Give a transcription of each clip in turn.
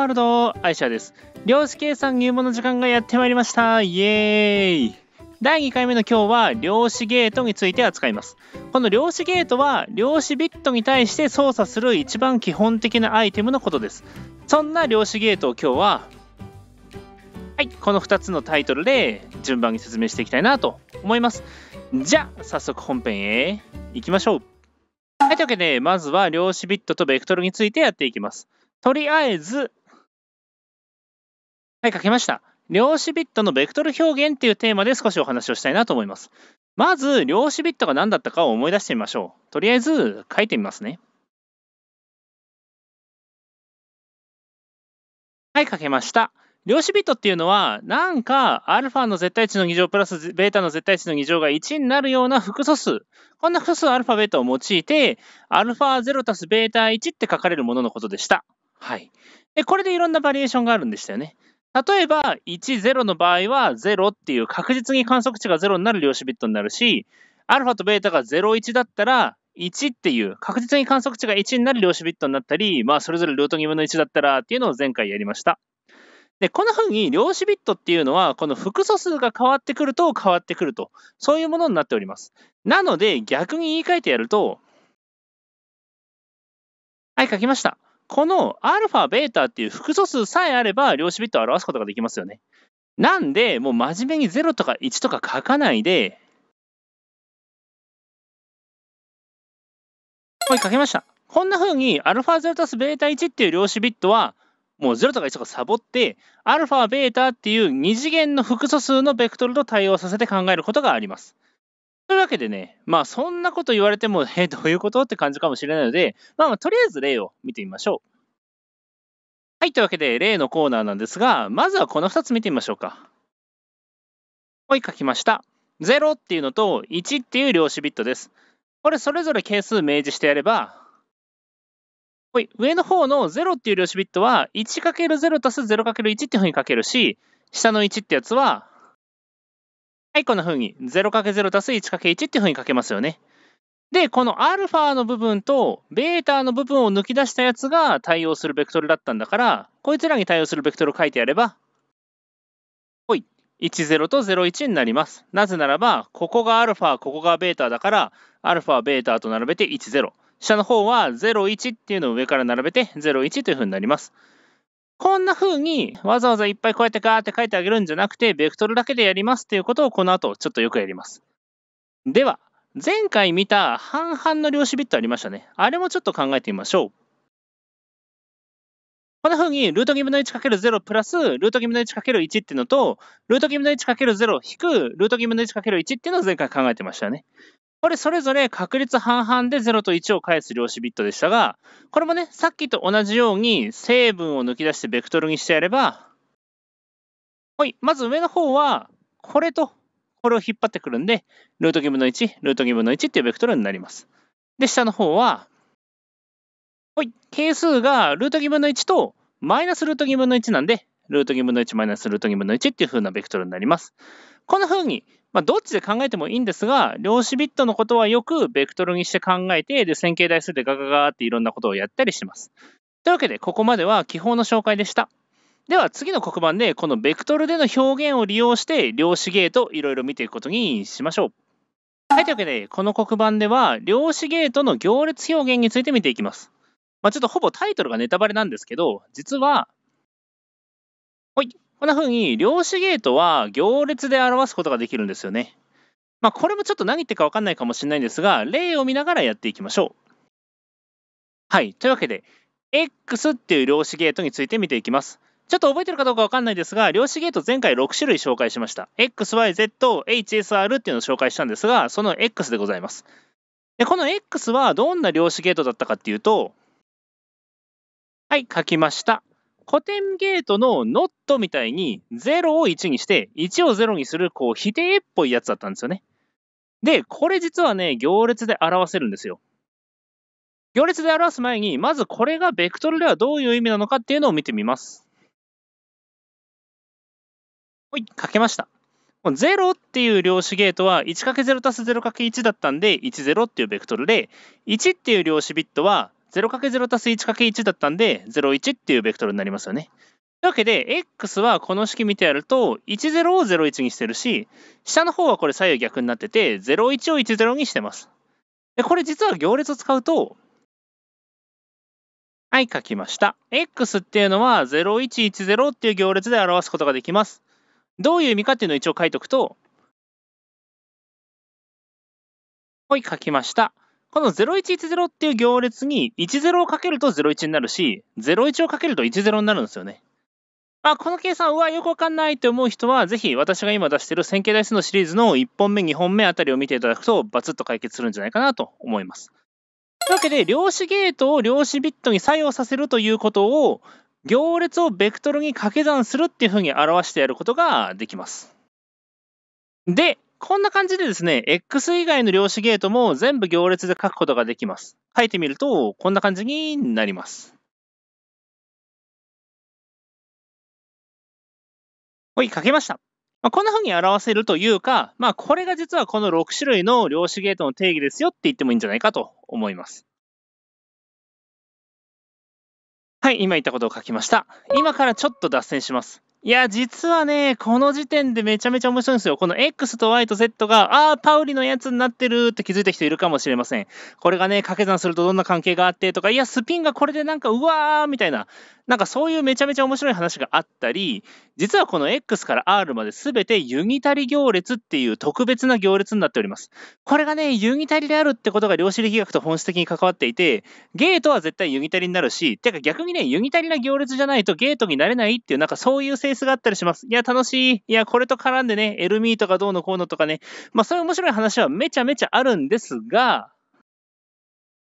ワールド愛車です量子計算入門の時間がやってまいりましたイエーイ第2回目の今日は量子ゲートについて扱いますこの量子ゲートは量子ビットに対して操作する一番基本的なアイテムのことですそんな量子ゲートを今日ははいこの2つのタイトルで順番に説明していきたいなと思いますじゃあ早速本編へ行きましょうはい、というわけで、まずは量子ビットとベクトルについてやっていきます。とりあえず、はい、書けました。量子ビットのベクトル表現っていうテーマで少しお話をしたいなと思います。まず、量子ビットが何だったかを思い出してみましょう。とりあえず書いてみますね。はい、書けました。量子ビットっていうのは、なんか、α の絶対値の2乗プラス β の絶対値の2乗が1になるような複素数。こんな複素数 α、β を用いて、α0 たす β1 って書かれるもののことでした。はい。で、これでいろんなバリエーションがあるんでしたよね。例えば、1、0の場合は、0っていう確実に観測値が0になる量子ビットになるし、アルファとベータが0、1だったら、1っていう確実に観測値が1になる量子ビットになったり、まあ、それぞれルート2分の1だったらっていうのを前回やりました。で、こんな風に量子ビットっていうのは、この複素数が変わってくると変わってくると、そういうものになっております。なので、逆に言い換えてやると、はい、書きました。このアルファ、ベータっていう複素数さえあれば、量子ビットを表すことができますよね。なんで、もう真面目に0とか1とか書かないで、はい、書けました。こんな風に、アルファ0たすベータ1っていう量子ビットは、もう0とか1とかサボって、アルファ、ベータっていう2次元の複素数のベクトルと対応させて考えることがあります。というわけでね、まあそんなこと言われても、え、どういうことって感じかもしれないので、まあ、まあとりあえず例を見てみましょう。はい、というわけで例のコーナーなんですが、まずはこの2つ見てみましょうか。はい、書きました。0っていうのと1っていう量子ビットです。これそれぞれ係数明示してやれば、はい、上の方の0っていう量子ビットは 1×0 たす 0×1 っていうふうに書けるし、下の1ってやつははい、こんな風に 0×0 足す 1×1 っていう風に書けますよね。で、この α の部分と β の部分を抜き出したやつが対応するベクトルだったんだから、こいつらに対応するベクトルを書いてやれば、ほい、10と01になります。なぜならば、ここが α、ここが β だから、α、β と並べて10。下の方は01っていうのを上から並べて01というふうになります。こんな風にわざわざいっぱいこうやってガーって書いてあげるんじゃなくて、ベクトルだけでやりますっていうことをこの後ちょっとよくやります。では、前回見た半々の量子ビットありましたね。あれもちょっと考えてみましょう。こんな風に、ルート義務の 1×0 プラス、ルート義務の 1×1 っていうのと、ルート義務の 1×0 引く、ルート義務の 1×1 っていうのを前回考えてましたね。これそれぞれ確率半々で0と1を返す量子ビットでしたが、これもね、さっきと同じように成分を抜き出してベクトルにしてやれば、はい、まず上の方は、これとこれを引っ張ってくるんで、ルート2分の1、ルート2分の1っていうベクトルになります。で、下の方は、はい、係数がルート2分の1とマイナスルート2分の1なんで、ルート2分の1マイナスルート2分の1っていう風なベクトルになります。こんな風にまあ、どっちで考えてもいいんですが、量子ビットのことはよくベクトルにして考えて、で、線形代数でガガガーっていろんなことをやったりします。というわけで、ここまでは基本の紹介でした。では、次の黒板で、このベクトルでの表現を利用して、量子ゲートいろいろ見ていくことにしましょう。はい、というわけで、この黒板では、量子ゲートの行列表現について見ていきます。まあ、ちょっとほぼタイトルがネタバレなんですけど、実は、はい、こんな風に量子ゲートは行列で表すことができるんですよね。まあ、これもちょっと何言ってるか分かんないかもしれないんですが、例を見ながらやっていきましょう。はい。というわけで、X っていう量子ゲートについて見ていきます。ちょっと覚えてるかどうかわかんないですが、量子ゲート前回6種類紹介しました。XYZ、HSR っていうのを紹介したんですが、その X でございます。で、この X はどんな量子ゲートだったかっていうと、はい、書きました。古典ゲートのノットみたいに0を1にして1を0にするこう否定っぽいやつだったんですよね。で、これ実はね、行列で表せるんですよ。行列で表す前に、まずこれがベクトルではどういう意味なのかっていうのを見てみます。ほい、書けました。0っていう量子ゲートは 1×0 たす 0×1 だったんで、10っていうベクトルで、1っていう量子ビットは 0×0 たす 1×1 だったんで、01っていうベクトルになりますよね。というわけで、x はこの式見てやると、10を01にしてるし、下の方はこれ左右逆になってて、01を10にしてます。で、これ実は行列を使うと、はい、書きました。x っていうのは0110っていう行列で表すことができます。どういう意味かっていうのを一応書いておくと、はい、書きました。この0110っていう行列に10をかけると01になるし、01をかけると10になるんですよね。あ、この計算、うわ、よくわかんないって思う人は、ぜひ私が今出している線形代数のシリーズの1本目、2本目あたりを見ていただくと、バツッと解決するんじゃないかなと思います。というわけで、量子ゲートを量子ビットに作用させるということを、行列をベクトルに掛け算するっていうふうに表してやることができます。で、こんな感じでですね、X 以外の量子ゲートも全部行列で書くことができます。書いてみると、こんな感じになります。はい、書けました。まあ、こんな風に表せるというか、まあ、これが実はこの6種類の量子ゲートの定義ですよって言ってもいいんじゃないかと思います。はい、今言ったことを書きました。今からちょっと脱線します。いや、実はね、この時点でめちゃめちゃ面白いんですよ。この X と Y と Z が、あー、パウリのやつになってるって気づいた人いるかもしれません。これがね、掛け算するとどんな関係があってとか、いや、スピンがこれでなんか、うわーみたいな。なんかそういうめちゃめちゃ面白い話があったり、実はこの X から R まで全てユニタリ行列っていう特別な行列になっております。これがね、ユニタリであるってことが量子力学と本質的に関わっていて、ゲートは絶対ユニタリになるし、てか逆にね、ユニタリな行列じゃないとゲートになれないっていう、なんかそういう性質があったりします。いや、楽しい。いや、これと絡んでね、エルミーとかどうのこうのとかね、まあそういう面白い話はめちゃめちゃあるんですが、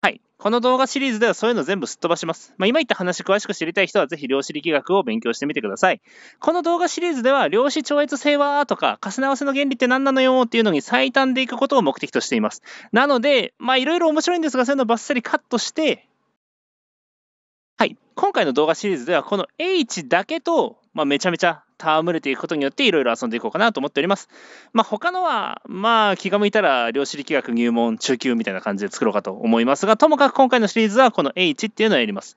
はい。この動画シリーズではそういうの全部すっ飛ばします。まあ、今言った話詳しく知りたい人はぜひ量子力学を勉強してみてください。この動画シリーズでは量子超越性はとか重ね合わせの原理って何なのよっていうのに最短でいくことを目的としています。なので、まあいろいろ面白いんですがそういうのバッサリカットして、はい。今回の動画シリーズではこの H だけと、まあ、めちゃめちゃ戯れていくことによっていろいろ遊んでいこうかなと思っております。まあ、他のは、まあ、気が向いたら量子力学入門中級みたいな感じで作ろうかと思いますが、ともかく今回のシリーズはこの H っていうのをやります。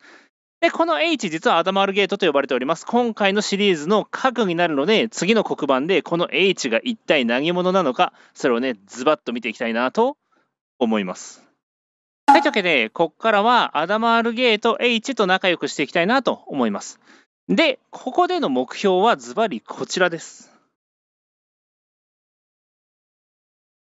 で、この H 実はアダマールゲートと呼ばれております。今回のシリーズの核になるので、次の黒板でこの H が一体何者なのか、それをね、ズバッと見ていきたいなと思います。はい、というわけで、ここからはアダマールゲート H と仲良くしていきたいなと思います。で、ここでの目標はズバリこちらです。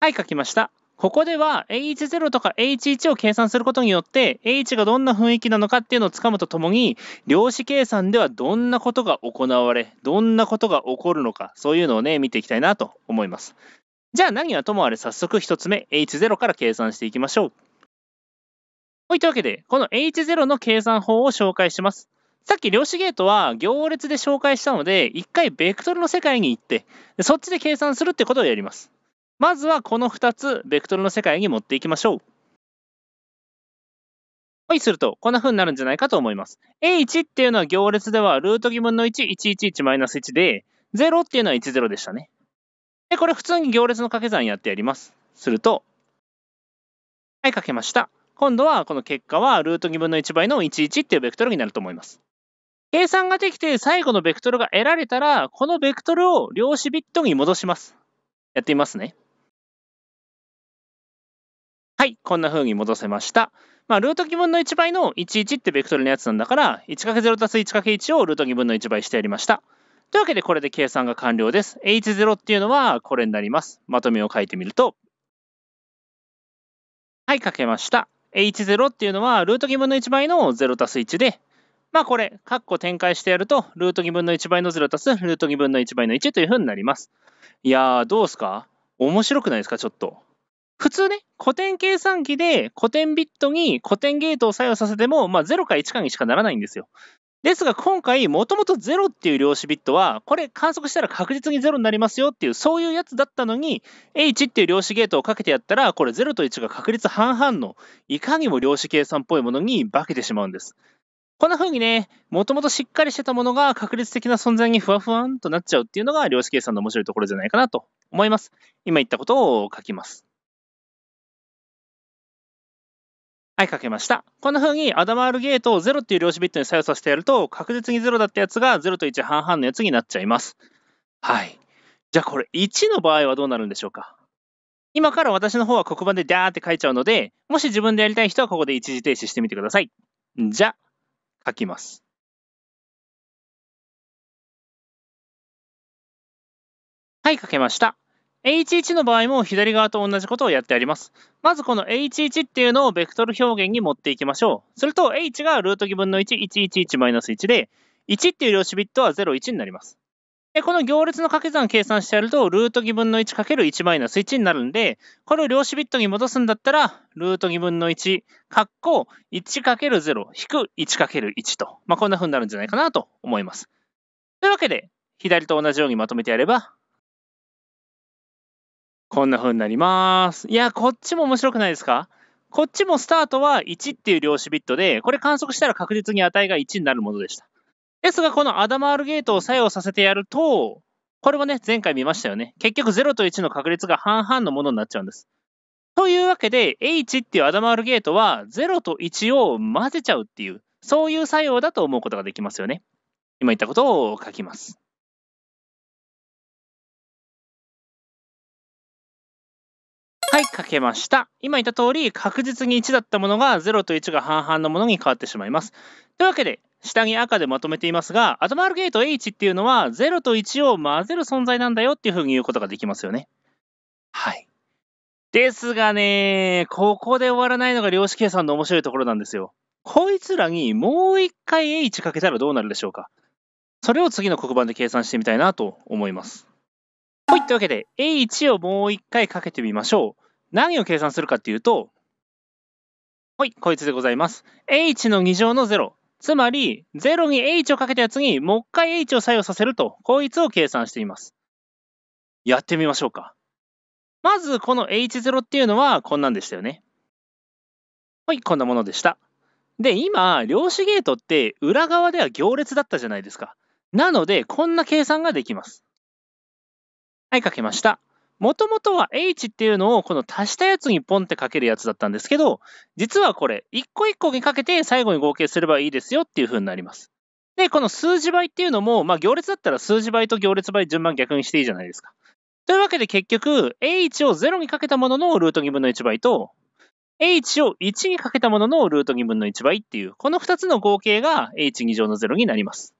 はい、書きました。ここでは H0 とか H1 を計算することによって H がどんな雰囲気なのかっていうのをつかむとともに量子計算ではどんなことが行われどんなことが起こるのかそういうのをね見ていきたいなと思います。じゃあ何はともあれ早速1つ目 H0 から計算していきましょう。はい、というわけでこの H0 の計算法を紹介します。さっき量子ゲートは行列で紹介したので、一回ベクトルの世界に行って、そっちで計算するってことをやります。まずはこの2つ、ベクトルの世界に持っていきましょう。はいすると、こんな風になるんじゃないかと思います。A1 っていうのは行列では、ルート義分の1、111-1で、0っていうのは10でしたね。で、これ普通に行列の掛け算やってやります。すると、はい、かけました。今度はこの結果は、ルート2分の1倍の11っていうベクトルになると思います。計算ができて最後のベクトルが得られたら、このベクトルを量子ビットに戻します。やってみますね。はい、こんな風に戻せました。まあ、ルート2分の1倍の11ってベクトルのやつなんだから、1×0 たす 1×1 をルート2分の1倍してやりました。というわけで、これで計算が完了です。H0 っていうのはこれになります。まとめを書いてみると。はい、書けました。H0 っていうのは、ルート2分の1倍の0たす1で、まあこれ、カッコ展開してやると、ルート2分の1倍の0足すルート2分の1倍の1というふうになります。いやー、どうすか面白くないですかちょっと。普通ね、古典計算機で古典ビットに古典ゲートを作用させても、まあ0か1かにしかならないんですよ。ですが今回、もともと0っていう量子ビットは、これ観測したら確実に0になりますよっていう、そういうやつだったのに、H っていう量子ゲートをかけてやったら、これ0と1が確率半々の、いかにも量子計算っぽいものに化けてしまうんです。こんな風にね、もともとしっかりしてたものが確率的な存在にふわふわんとなっちゃうっていうのが量子計算の面白いところじゃないかなと思います。今言ったことを書きます。はい、書けました。こんな風にアダマールゲートを0っていう量子ビットに作用させてやると、確実に0だったやつが0と1半々のやつになっちゃいます。はい。じゃあこれ1の場合はどうなるんでしょうか今から私の方は黒板でダーって書いちゃうので、もし自分でやりたい人はここで一時停止してみてください。じゃあ。書きます。はい、書けました。H1 の場合も左側と同じことをやってあります。まずこの H1 っていうのをベクトル表現に持っていきましょう。すると H がルート義分の1、111-1で、1っていう量子ビットは0、1になります。で、この行列の掛け算を計算してやると、ルート2分の1る1マイナス1になるんで、これを量子ビットに戻すんだったら、ルート2分の1、か1かける0引く1る1と、まあ、こんな風になるんじゃないかなと思います。というわけで、左と同じようにまとめてやれば、こんな風になります。いや、こっちも面白くないですかこっちもスタートは1っていう量子ビットで、これ観測したら確実に値が1になるものでした。ですが、このアダマールゲートを作用させてやると、これもね、前回見ましたよね。結局0と1の確率が半々のものになっちゃうんです。というわけで、H っていうアダマールゲートは0と1を混ぜちゃうっていう、そういう作用だと思うことができますよね。今言ったことを書きます。はい、書けました。今言った通り、確実に1だったものが0と1が半々のものに変わってしまいます。というわけで、下に赤でまとめていますが、アドマルゲート H っていうのは0と1を混ぜる存在なんだよっていうふうに言うことができますよね。はい。ですがね、ここで終わらないのが量子計算の面白いところなんですよ。こいつらにもう一回 H かけたらどうなるでしょうかそれを次の黒板で計算してみたいなと思います。はい、というわけで H をもう一回かけてみましょう。何を計算するかっていうと、はい、こいつでございます。H の2乗の0。つまり、0に h をかけたやつにもう一回 h を作用させると、こいつを計算しています。やってみましょうか。まず、この h0 っていうのはこんなんでしたよね。はい、こんなものでした。で、今、量子ゲートって裏側では行列だったじゃないですか。なので、こんな計算ができます。はい、かけました。もともとは H っていうのをこの足したやつにポンってかけるやつだったんですけど、実はこれ、一個一個にかけて最後に合計すればいいですよっていう風になります。で、この数字倍っていうのも、まあ行列だったら数字倍と行列倍順番逆にしていいじゃないですか。というわけで結局、H を0にかけたもののルート2分の1倍と、H を1にかけたもののルート2分の1倍っていう、この2つの合計が H2 乗の0になります。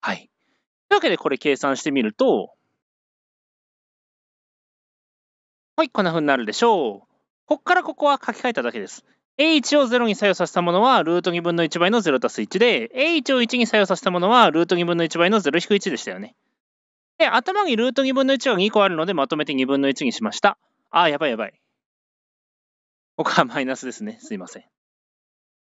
はい。というわけでこれ計算してみると、はい、こんな風になるでしょう。こっからここは書き換えただけです。a を0に作用させたものは、ルート2分の1倍の0たす1で、a を1に作用させたものは、ルート2分の1倍の0-1でしたよね。で、頭にルート2分の1が2個あるので、まとめて2分の1にしました。あ、やばいやばい。ここはマイナスですね。すいません。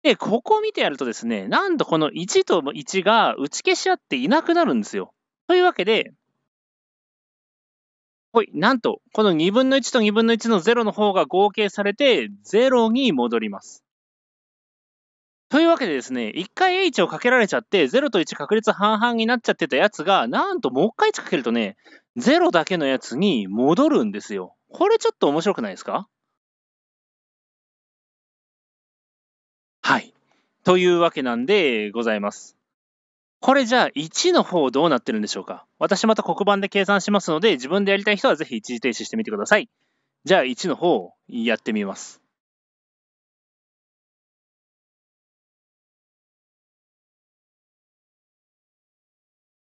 で、ここを見てやるとですね、なんとこの1と1が打ち消し合っていなくなるんですよ。というわけで、はい、なんと、この2分の1と2分の1の0の方が合計されて、0に戻ります。というわけでですね、1回 H をかけられちゃって、0と1確率半々になっちゃってたやつが、なんともう1回1かけるとね、0だけのやつに戻るんですよ。これちょっと面白くないですかはい。というわけなんでございます。これじゃあ1の方どうなってるんでしょうか私また黒板で計算しますので自分でやりたい人はぜひ一時停止してみてください。じゃあ1の方をやってみます。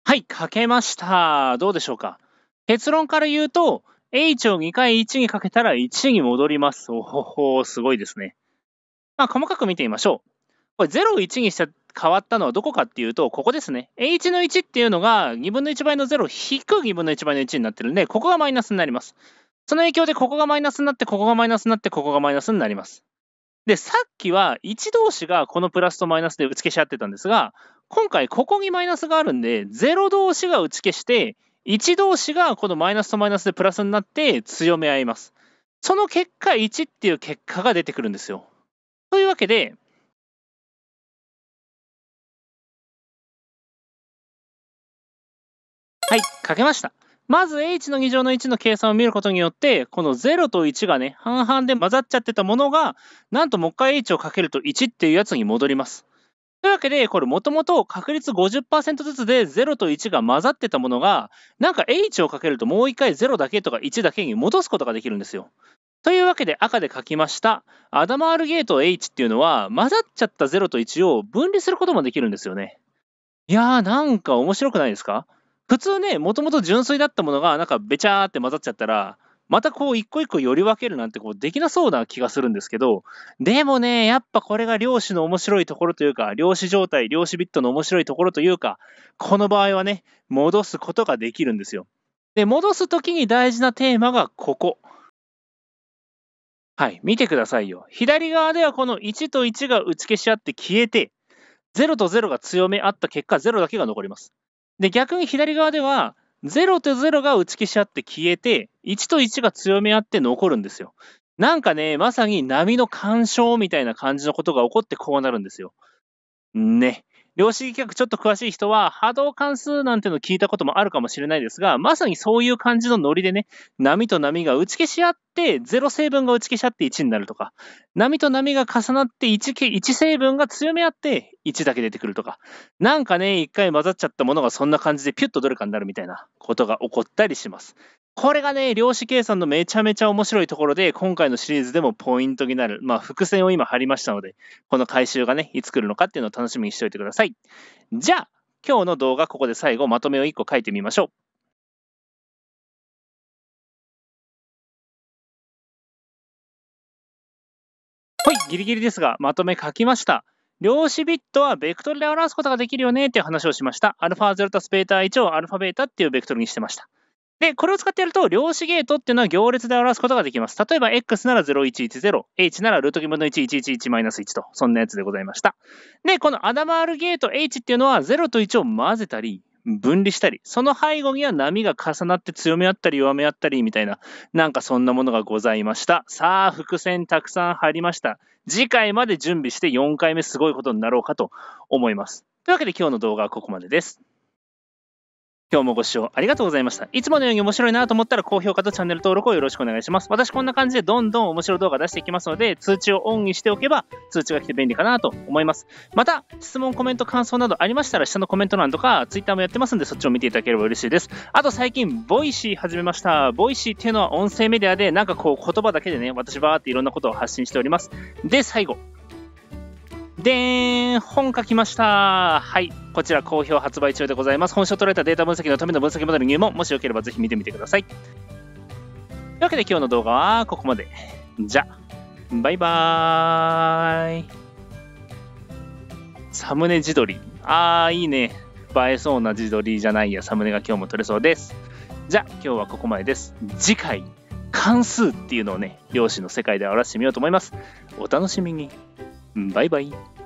はい、書けました。どうでしょうか結論から言うと h を2回1にかけたら1に戻ります。おほほ、すごいですね。まあ細かく見てみましょう。これ0を1にした変わったのはどこかっていうと、ここですね。h の1っていうのが2分の1倍の0引く2分の1倍の1になってるんで、ここがマイナスになります。その影響でここがマイナスになって、ここがマイナスになって、ここがマイナスになります。で、さっきは1同士がこのプラスとマイナスで打ち消し合ってたんですが、今回ここにマイナスがあるんで、0同士が打ち消して、1同士がこのマイナスとマイナスでプラスになって強め合います。その結果1っていう結果が出てくるんですよ。というわけで、はい、書けました。まず h の2乗の1の計算を見ることによって、この0と1がね、半々で混ざっちゃってたものが、なんともう一回 h をかけると1っていうやつに戻ります。というわけで、これもともと確率50%ずつで0と1が混ざってたものが、なんか h をかけるともう一回0だけとか1だけに戻すことができるんですよ。というわけで赤で書きました。アダマールゲート h っていうのは、混ざっちゃった0と1を分離することもできるんですよね。いやー、なんか面白くないですか普通ね、もともと純粋だったものが、なんかべちゃーって混ざっちゃったら、またこう一個一個より分けるなんてこうできなそうな気がするんですけど、でもね、やっぱこれが量子の面白いところというか、量子状態、量子ビットの面白いところというか、この場合はね、戻すことができるんですよ。で、戻すときに大事なテーマがここ。はい、見てくださいよ。左側ではこの1と1が打ち消し合って消えて、0と0が強め合った結果、0だけが残ります。で、逆に左側では、0と0が打ち消し合って消えて、1と1が強め合って残るんですよ。なんかね、まさに波の干渉みたいな感じのことが起こってこうなるんですよ。ね。量子力学ちょっと詳しい人は、波動関数なんてのを聞いたこともあるかもしれないですが、まさにそういう感じのノリでね、波と波が打ち消し合って、0成分が打ち消し合って1になるとか、波と波が重なって 1, 成分が強め合って1だけ出てくるとか、なんかね、一回混ざっちゃったものがそんな感じでピュッとどれかになるみたいなことが起こったりします。これがね、量子計算のめちゃめちゃ面白いところで、今回のシリーズでもポイントになる。まあ、伏線を今張りましたので、この回収がね、いつ来るのかっていうのを楽しみにしておいてください。じゃあ、今日の動画、ここで最後、まとめを1個書いてみましょう。はい、ギリギリですが、まとめ書きました。量子ビットはベクトルで表すことができるよねっていう話をしました。アルファ0たすベータ1をアルファベータっていうベクトルにしてました。で、これを使ってやると、量子ゲートっていうのは行列で表すことができます。例えば、x なら0110、h ならルート分の1111-1と、そんなやつでございました。で、このアダマールゲート h っていうのは、0と1を混ぜたり、分離したり、その背後には波が重なって強め合ったり弱め合ったりみたいな、なんかそんなものがございました。さあ、伏線たくさん入りました。次回まで準備して4回目すごいことになろうかと思います。というわけで今日の動画はここまでです。今日もご視聴ありがとうございました。いつものように面白いなと思ったら高評価とチャンネル登録をよろしくお願いします。私こんな感じでどんどん面白い動画出していきますので、通知をオンにしておけば通知が来て便利かなと思います。また、質問、コメント、感想などありましたら下のコメント欄とか Twitter もやってますんでそっちを見ていただければ嬉しいです。あと最近、ボイシー始めました。ボイシーっていうのは音声メディアでなんかこう言葉だけでね、私バーっていろんなことを発信しております。で、最後。でーん、本書きました。はい、こちら好評発売中でございます。本書をられたデータ分析のための分析モデル入門、もしよければぜひ見てみてください。というわけで今日の動画はここまで。じゃ、バイバーイ。サムネ自撮り。あー、いいね。映えそうな自撮りじゃないや、サムネが今日も撮れそうです。じゃ、今日はここまでです。次回、関数っていうのをね、漁師の世界で表してみようと思います。お楽しみに。バイバイ。